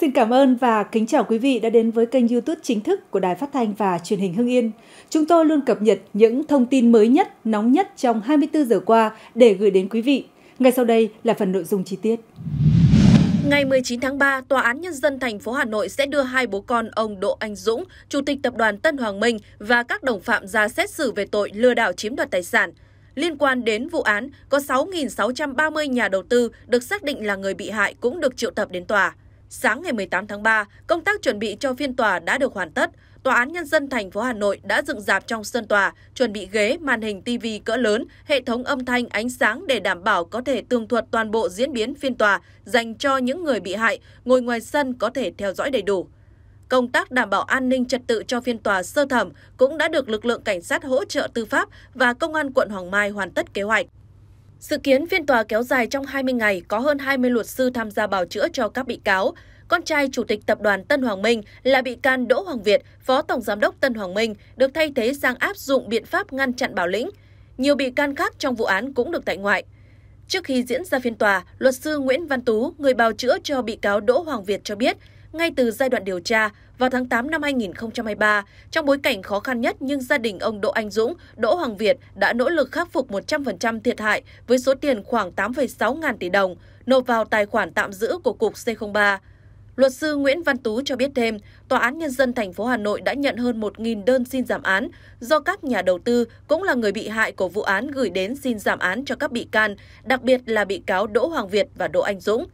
Xin cảm ơn và kính chào quý vị đã đến với kênh YouTube chính thức của Đài Phát thanh và Truyền hình Hưng Yên. Chúng tôi luôn cập nhật những thông tin mới nhất, nóng nhất trong 24 giờ qua để gửi đến quý vị. Ngay sau đây là phần nội dung chi tiết. Ngày 19 tháng 3, Tòa án Nhân dân thành phố Hà Nội sẽ đưa hai bố con ông Đỗ Anh Dũng, Chủ tịch Tập đoàn Tân Hoàng Minh và các đồng phạm ra xét xử về tội lừa đảo chiếm đoạt tài sản. Liên quan đến vụ án, có 6.630 nhà đầu tư được xác định là người bị hại cũng được triệu tập đến tòa. Sáng ngày 18 tháng 3, công tác chuẩn bị cho phiên tòa đã được hoàn tất. Tòa án Nhân dân thành phố Hà Nội đã dựng dạp trong sân tòa, chuẩn bị ghế, màn hình TV cỡ lớn, hệ thống âm thanh, ánh sáng để đảm bảo có thể tường thuật toàn bộ diễn biến phiên tòa dành cho những người bị hại ngồi ngoài sân có thể theo dõi đầy đủ. Công tác đảm bảo an ninh trật tự cho phiên tòa sơ thẩm cũng đã được lực lượng cảnh sát hỗ trợ tư pháp và công an quận Hoàng Mai hoàn tất kế hoạch. Dự kiến phiên tòa kéo dài trong 20 ngày có hơn 20 luật sư tham gia bào chữa cho các bị cáo. Con trai chủ tịch tập đoàn Tân Hoàng Minh là bị can Đỗ Hoàng Việt, phó tổng giám đốc Tân Hoàng Minh được thay thế sang áp dụng biện pháp ngăn chặn bảo lĩnh. Nhiều bị can khác trong vụ án cũng được tại ngoại. Trước khi diễn ra phiên tòa, luật sư Nguyễn Văn Tú, người bào chữa cho bị cáo Đỗ Hoàng Việt cho biết, ngay từ giai đoạn điều tra vào tháng 8 năm 2023, trong bối cảnh khó khăn nhất nhưng gia đình ông Đỗ Anh Dũng, Đỗ Hoàng Việt đã nỗ lực khắc phục 100% thiệt hại với số tiền khoảng 8,6 ngàn tỷ đồng nộp vào tài khoản tạm giữ của Cục C03. Luật sư Nguyễn Văn Tú cho biết thêm, Tòa án Nhân dân thành phố Hà Nội đã nhận hơn 1.000 đơn xin giảm án do các nhà đầu tư cũng là người bị hại của vụ án gửi đến xin giảm án cho các bị can, đặc biệt là bị cáo Đỗ Hoàng Việt và Đỗ Anh Dũng.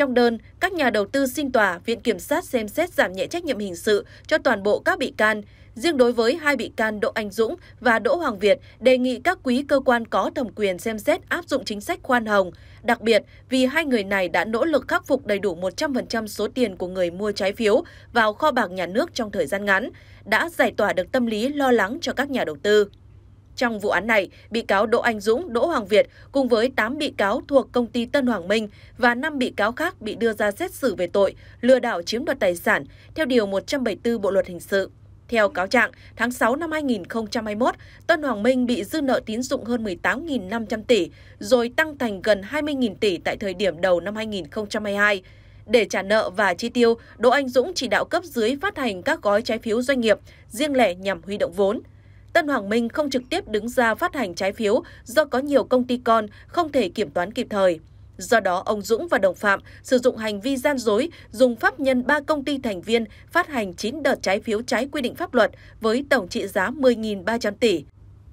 Trong đơn, các nhà đầu tư xin tòa, Viện Kiểm sát xem xét giảm nhẹ trách nhiệm hình sự cho toàn bộ các bị can. Riêng đối với hai bị can Đỗ Anh Dũng và Đỗ Hoàng Việt, đề nghị các quý cơ quan có thẩm quyền xem xét áp dụng chính sách khoan hồng, đặc biệt vì hai người này đã nỗ lực khắc phục đầy đủ 100% số tiền của người mua trái phiếu vào kho bạc nhà nước trong thời gian ngắn, đã giải tỏa được tâm lý lo lắng cho các nhà đầu tư. Trong vụ án này, bị cáo Đỗ Anh Dũng, Đỗ Hoàng Việt cùng với 8 bị cáo thuộc công ty Tân Hoàng Minh và 5 bị cáo khác bị đưa ra xét xử về tội lừa đảo chiếm đoạt tài sản theo Điều 174 Bộ Luật Hình sự. Theo cáo trạng, tháng 6 năm 2021, Tân Hoàng Minh bị dư nợ tín dụng hơn 18.500 tỷ, rồi tăng thành gần 20.000 tỷ tại thời điểm đầu năm 2022. Để trả nợ và chi tiêu, Đỗ Anh Dũng chỉ đạo cấp dưới phát hành các gói trái phiếu doanh nghiệp riêng lẻ nhằm huy động vốn. Tân Hoàng Minh không trực tiếp đứng ra phát hành trái phiếu do có nhiều công ty con không thể kiểm toán kịp thời. Do đó, ông Dũng và đồng phạm sử dụng hành vi gian dối, dùng pháp nhân 3 công ty thành viên phát hành 9 đợt trái phiếu trái quy định pháp luật với tổng trị giá 10.300 tỷ.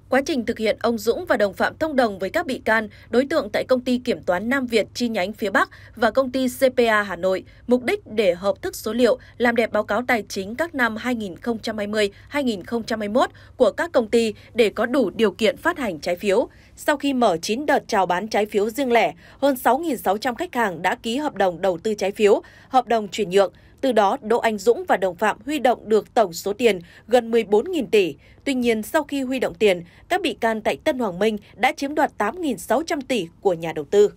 Quá trình thực hiện, ông Dũng và đồng phạm thông đồng với các bị can, đối tượng tại công ty kiểm toán Nam Việt chi nhánh phía Bắc và công ty CPA Hà Nội, mục đích để hợp thức số liệu, làm đẹp báo cáo tài chính các năm 2020, 2021 của các công ty để có đủ điều kiện phát hành trái phiếu. Sau khi mở 9 đợt chào bán trái phiếu riêng lẻ, hơn 6.600 khách hàng đã ký hợp đồng đầu tư trái phiếu, hợp đồng chuyển nhượng, từ đó, Đỗ Anh Dũng và đồng phạm huy động được tổng số tiền gần 14.000 tỷ. Tuy nhiên, sau khi huy động tiền, các bị can tại Tân Hoàng Minh đã chiếm đoạt 8.600 tỷ của nhà đầu tư.